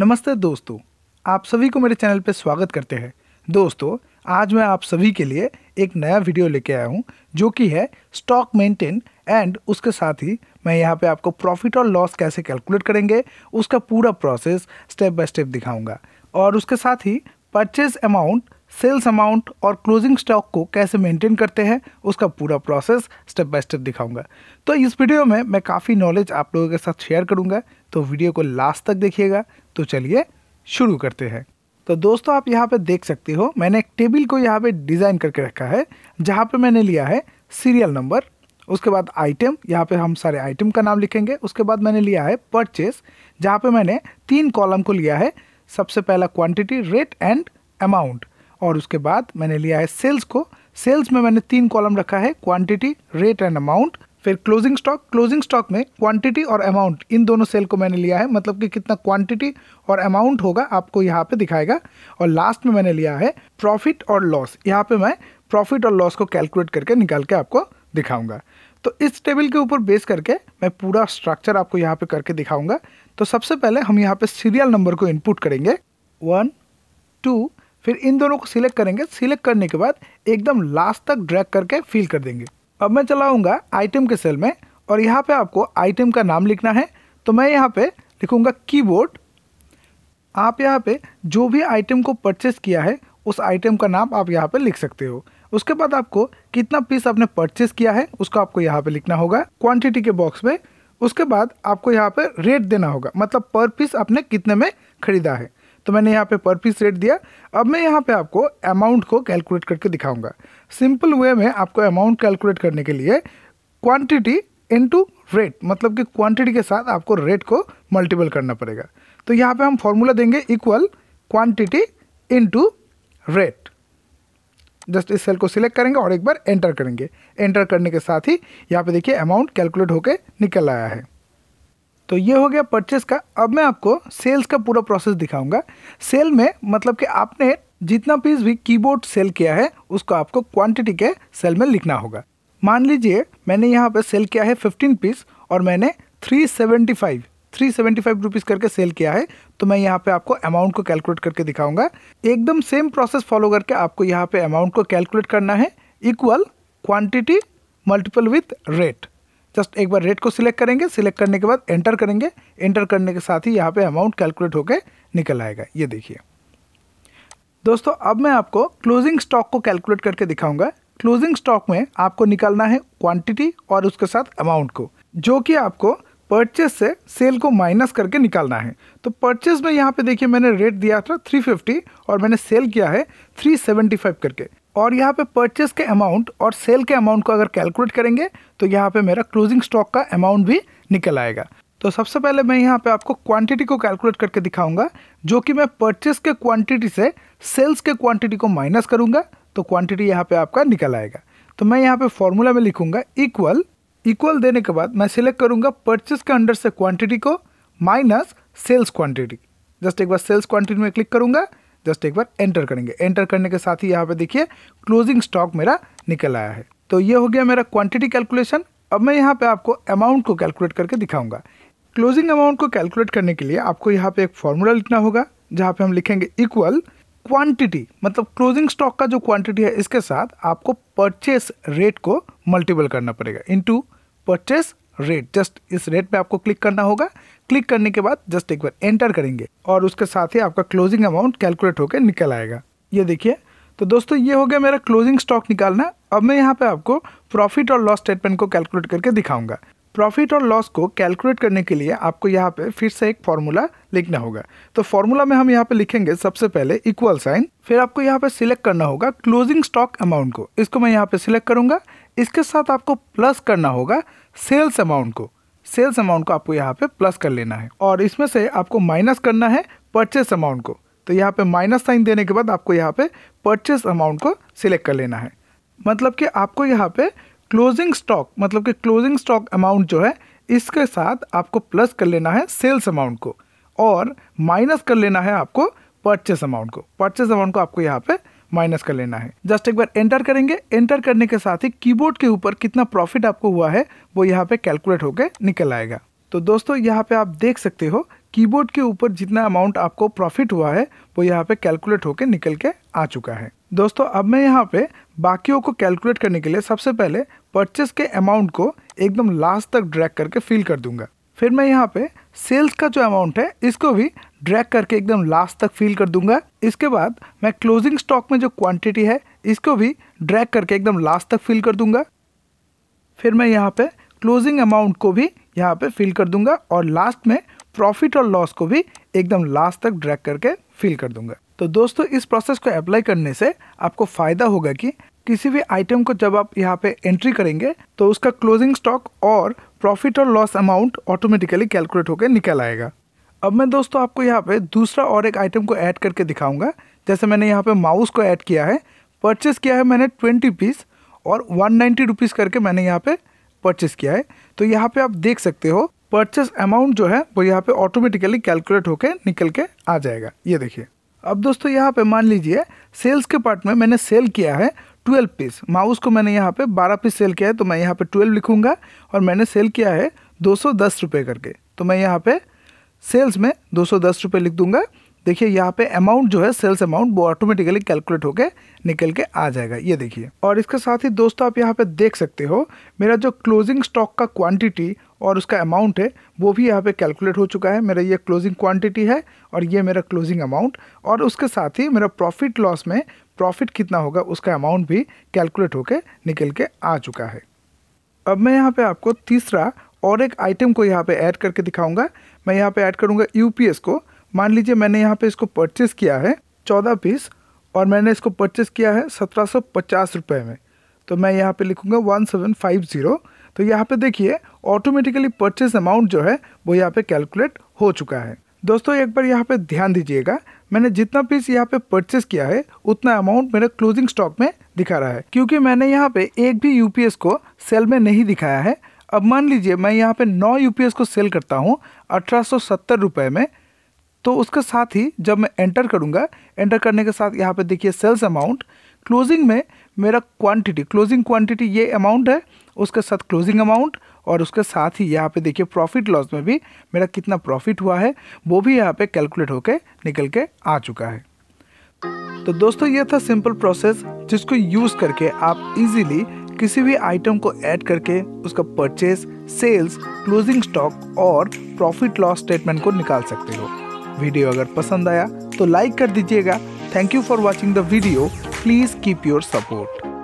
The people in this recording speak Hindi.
नमस्ते दोस्तों आप सभी को मेरे चैनल पर स्वागत करते हैं दोस्तों आज मैं आप सभी के लिए एक नया वीडियो लेके आया हूँ जो कि है स्टॉक मेंटेन एंड उसके साथ ही मैं यहाँ पे आपको प्रॉफिट और लॉस कैसे कैलकुलेट करेंगे उसका पूरा प्रोसेस स्टेप बाय स्टेप दिखाऊंगा और उसके साथ ही परचेज अमाउंट सेल्स अमाउंट और क्लोजिंग स्टॉक को कैसे मेंटेन करते हैं उसका पूरा प्रोसेस स्टेप बाय स्टेप दिखाऊंगा तो इस वीडियो में मैं काफ़ी नॉलेज आप लोगों के साथ शेयर करूंगा तो वीडियो को लास्ट तक देखिएगा तो चलिए शुरू करते हैं तो दोस्तों आप यहाँ पे देख सकते हो मैंने एक टेबल को यहाँ पर डिज़ाइन करके रखा है जहाँ पर मैंने लिया है सीरियल नंबर उसके बाद आइटम यहाँ पे हम सारे आइटम का नाम लिखेंगे उसके बाद मैंने लिया है परचेस जहाँ पे मैंने तीन कॉलम को लिया है सबसे पहला क्वांटिटी रेट एंड अमाउंट और उसके बाद मैंने लिया है सेल्स को सेल्स में मैंने तीन कॉलम रखा है क्वांटिटी रेट एंड अमाउंट फिर क्लोजिंग स्टॉक क्लोजिंग स्टॉक में क्वांटिटी और अमाउंट इन दोनों सेल को मैंने लिया है मतलब कि कितना क्वांटिटी और अमाउंट होगा आपको यहाँ पे दिखाएगा और लास्ट में मैंने लिया है प्रॉफिट और लॉस यहाँ पे मैं प्रॉफिट और लॉस को कैलकुलेट करके निकाल के आपको दिखाऊंगा तो इस टेबल के ऊपर बेस करके मैं पूरा स्ट्रक्चर आपको यहाँ पे करके दिखाऊंगा तो सबसे पहले हम यहाँ पे सीरियल नंबर को इनपुट करेंगे वन टू फिर इन दोनों को सिलेक्ट करेंगे सिलेक्ट करने के बाद एकदम लास्ट तक ड्रैग करके फिल कर देंगे अब मैं चलाऊँगा आइटम के सेल में और यहाँ पे आपको आइटम का नाम लिखना है तो मैं यहाँ पे लिखूँगा कीबोर्ड आप यहाँ पे जो भी आइटम को परचेस किया है उस आइटम का नाम आप यहाँ पे लिख सकते हो उसके बाद आपको कितना पीस आपने परचेस किया है उसको आपको यहाँ पे लिखना होगा क्वांटिटी के बॉक्स में उसके बाद आपको यहाँ पे रेट देना होगा मतलब पर पीस आपने कितने में खरीदा है तो मैंने यहाँ पे पर पीस रेट दिया अब मैं यहाँ पे आपको अमाउंट को कैलकुलेट करके दिखाऊंगा सिंपल वे में आपको अमाउंट कैलकुलेट करने के लिए क्वांटिटी इनटू रेट मतलब कि क्वांटिटी के साथ आपको रेट को मल्टीपल करना पड़ेगा तो यहाँ पे हम फॉर्मूला देंगे equal quantity into rate just इस सेल को सिलेक्ट करेंगे और एक बार एंटर करेंगे एंटर करने के साथ ही यहाँ पे देखिए अमाउंट कैलकुलेट होकर निकल आया है तो ये हो गया परचेस का अब मैं आपको सेल्स का पूरा प्रोसेस दिखाऊंगा सेल में मतलब कि आपने जितना पीस भी कीबोर्ड सेल किया है उसको आपको क्वांटिटी के सेल में लिखना होगा मान लीजिए मैंने यहाँ पर सेल किया है 15 पीस और मैंने 375 375 रुपीस करके सेल किया है तो मैं यहाँ पे आपको अमाउंट को कैलकुलेट करके दिखाऊंगा एकदम सेम प्रोसेस फॉलो करके आपको यहाँ पे अमाउंट को कैलकुलेट करना है equal quantity multiple with rate just एक बार रेट को सिलेक्ट करेंगे सिलेक्ट करने के बाद एंटर करेंगे एंटर करने के साथ ही यहाँ पे अमाउंट कैलकुलेट होकर निकल आएगा ये देखिए दोस्तों अब मैं आपको क्लोजिंग स्टॉक को कैलकुलेट करके दिखाऊंगा क्लोजिंग स्टॉक में आपको निकालना है क्वांटिटी और उसके साथ अमाउंट को जो कि आपको परचेस से सेल को माइनस करके निकालना है तो परचेस में यहाँ पे देखिए मैंने रेट दिया था 350 और मैंने सेल किया है 375 करके और यहाँ पे परचेज के अमाउंट और सेल के अमाउंट को अगर कैलकुलेट करेंगे तो यहाँ पे मेरा क्लोजिंग स्टॉक का अमाउंट भी निकल आएगा तो सबसे पहले मैं यहाँ पे आपको क्वांटिटी को कैलकुलेट करके दिखाऊंगा जो कि मैं परचेस के क्वांटिटी से सेल्स के क्वांटिटी को माइनस करूंगा तो क्वांटिटी यहाँ पे आपका निकल आएगा तो मैं यहाँ पे फॉर्मूला में लिखूंगा इक्वल इक्वल देने के बाद मैं सिलेक्ट करूंगा परचेस के अंडर से क्वांटिटी को माइनस सेल्स क्वांटिटी जस्ट एक बार सेल्स क्वांटिटी में क्लिक करूंगा जस्ट एक बार एंटर करेंगे एंटर करने के साथ ही यहाँ पे देखिए क्लोजिंग स्टॉक मेरा निकल आया है तो ये हो गया मेरा क्वांटिटी कैलकुलेशन अब मैं यहाँ पे आपको अमाउंट को कैलकुलेट करके दिखाऊंगा क्लोजिंग अमाउंट को कैलकुलेट करने के लिए आपको यहाँ पे एक फॉर्मूला लिखना होगा जहाँ पे हम लिखेंगे इक्वल क्वांटिटी मतलब क्लोजिंग स्टॉक का जो क्वांटिटी है इसके साथ आपको परचेस रेट को मल्टीपल करना पड़ेगा इनटू परचेस रेट जस्ट इस रेट पे आपको क्लिक करना होगा क्लिक करने के बाद जस्ट एक बार एंटर करेंगे और उसके साथ ही आपका क्लोजिंग अमाउंट कैलकुलेट होकर निकल आएगा ये देखिए तो दोस्तों ये हो गया मेरा क्लोजिंग स्टॉक निकालना अब मैं यहाँ पे आपको प्रॉफिट और लॉस स्टेटमेंट को कैलकुलेट करके दिखाऊंगा प्रॉफिट और लॉस को कैलकुलेट करने के लिए आपको यहाँ पे फिर से एक फॉर्मूला लिखना होगा तो फॉर्मूला में हम यहाँ पे लिखेंगे सबसे पहले इक्वल साइन फिर आपको यहाँ पे सिलेक्ट करना होगा क्लोजिंग स्टॉक अमाउंट को इसको मैं यहाँ पे सिलेक्ट करूंगा इसके साथ आपको प्लस करना होगा सेल्स अमाउंट को सेल्स अमाउंट को आपको यहाँ पे प्लस कर लेना है और इसमें से आपको माइनस करना है परचेस अमाउंट को तो यहाँ पे माइनस साइन देने के बाद आपको यहाँ पे परचेस अमाउंट को सिलेक्ट कर लेना है मतलब कि आपको यहाँ पे क्लोजिंग स्टॉक मतलब कि क्लोजिंग स्टॉक अमाउंट जो है इसके साथ आपको प्लस कर लेना है सेल्स अमाउंट को और माइनस कर लेना है आपको परचेस अमाउंट को परचेस अमाउंट को आपको यहाँ पर माइनस कर लेना है जस्ट एक बार एंटर करेंगे एंटर करने के साथ ही कीबोर्ड के ऊपर कितना प्रॉफिट आपको हुआ है वो यहाँ पे कैलकुलेट होकर निकल आएगा तो दोस्तों यहाँ पे आप देख सकते हो कीबोर्ड के ऊपर जितना अमाउंट आपको प्रॉफिट हुआ है वो यहाँ पे कैलकुलेट होकर निकल के आ चुका है दोस्तों अब मैं यहाँ पे बाकियों को कैलकुलेट करने के लिए सबसे पहले परचेस के अमाउंट को एकदम लास्ट तक ड्रैग करके फिल कर दूंगा फिर मैं यहाँ पे सेल्स का जो अमाउंट है इसको भी ड्रैग करके एकदम लास्ट तक फील कर दूंगा इसके बाद मैं क्लोजिंग स्टॉक में जो क्वांटिटी है इसको भी ड्रैग करके एकदम लास्ट तक फील कर दूंगा फिर मैं यहाँ पे क्लोजिंग अमाउंट को भी यहाँ पे फिल कर दूंगा और लास्ट में प्रॉफिट और लॉस को भी एकदम लास्ट तक ड्रैग करके फिल कर दूंगा तो दोस्तों इस प्रोसेस को अप्लाई करने से आपको फ़ायदा होगा कि किसी भी आइटम को जब आप यहाँ पे एंट्री करेंगे तो उसका क्लोजिंग स्टॉक और प्रॉफिट और लॉस अमाउंट ऑटोमेटिकली कैलकुलेट होकर निकल आएगा अब मैं दोस्तों आपको यहाँ पे दूसरा और एक आइटम को ऐड करके दिखाऊंगा जैसे मैंने यहाँ पे माउस को ऐड किया है परचेस किया है मैंने ट्वेंटी पीस और वन नाइन्टी रुपीज़ करके मैंने यहाँ पे परचेस किया है तो यहाँ पे आप देख सकते हो परचेस अमाउंट जो है वो यहाँ पे ऑटोमेटिकली कैलकुलेट होकर निकल के आ जाएगा ये देखिए अब दोस्तों यहाँ पे मान लीजिए सेल्स के पार्ट में मैंने सेल किया है ट्वेल्व पीस माउस को मैंने यहाँ पे बारह पीस सेल किया है तो मैं यहाँ पे ट्वेल्व लिखूँगा और मैंने सेल किया है दो सौ दस रुपये करके तो मैं यहाँ पे सेल्स में दो सौ दस रुपये लिख दूँगा देखिए यहाँ पे अमाउंट जो है सेल्स अमाउंट वो ऑटोमेटिकली कैलकुलेट होकर निकल के आ जाएगा ये देखिए और इसके साथ ही दोस्तों आप यहाँ पे देख सकते हो मेरा जो क्लोजिंग स्टॉक का क्वांटिटी और उसका अमाउंट है वो भी यहाँ पे कैलकुलेट हो चुका है मेरा ये क्लोजिंग क्वांटिटी है और ये मेरा क्लोजिंग अमाउंट और उसके साथ ही मेरा प्रॉफिट लॉस में प्रॉफिट कितना होगा उसका अमाउंट भी कैलकुलेट होकर निकल के आ चुका है अब मैं यहाँ पे आपको तीसरा और एक आइटम को यहाँ पे ऐड करके दिखाऊंगा मैं यहाँ पे ऐड करूँगा यू को मान लीजिए मैंने यहाँ पे इसको परचेस किया है चौदह पीस और मैंने इसको परचेस किया है सत्रह सौ पचास रुपये में तो मैं यहाँ पे लिखूँगा वन सेवन फाइव ज़ीरो तो यहाँ पे देखिए ऑटोमेटिकली परचेस अमाउंट जो है वो यहाँ पर कैलकुलेट हो चुका है दोस्तों एक बार यहाँ पे ध्यान दीजिएगा मैंने जितना पीस यहाँ पे परचेस किया है उतना अमाउंट मेरा क्लोजिंग स्टॉक में दिखा रहा है क्योंकि मैंने यहाँ पे एक भी यूपीएस को सेल में नहीं दिखाया है अब मान लीजिए मैं यहाँ पे नौ यूपीएस को सेल करता हूँ अठारह रुपए में तो उसके साथ ही जब मैं एंटर करूँगा एंटर करने के साथ यहाँ पे देखिए सेल्स अमाउंट क्लोजिंग में मेरा क्वांटिटी क्लोजिंग क्वांटिटी ये अमाउंट है उसके साथ क्लोजिंग अमाउंट और उसके साथ ही यहाँ पे देखिए प्रॉफिट लॉस में भी मेरा कितना प्रॉफिट हुआ है वो भी यहाँ पे कैलकुलेट होकर निकल के आ चुका है तो दोस्तों ये था सिंपल प्रोसेस जिसको यूज़ करके आप इजीली किसी भी आइटम को ऐड करके उसका परचेज सेल्स क्लोजिंग स्टॉक और प्रॉफिट लॉस स्टेटमेंट को निकाल सकते हो वीडियो अगर पसंद आया तो लाइक कर दीजिएगा thank you for watching the video please keep your support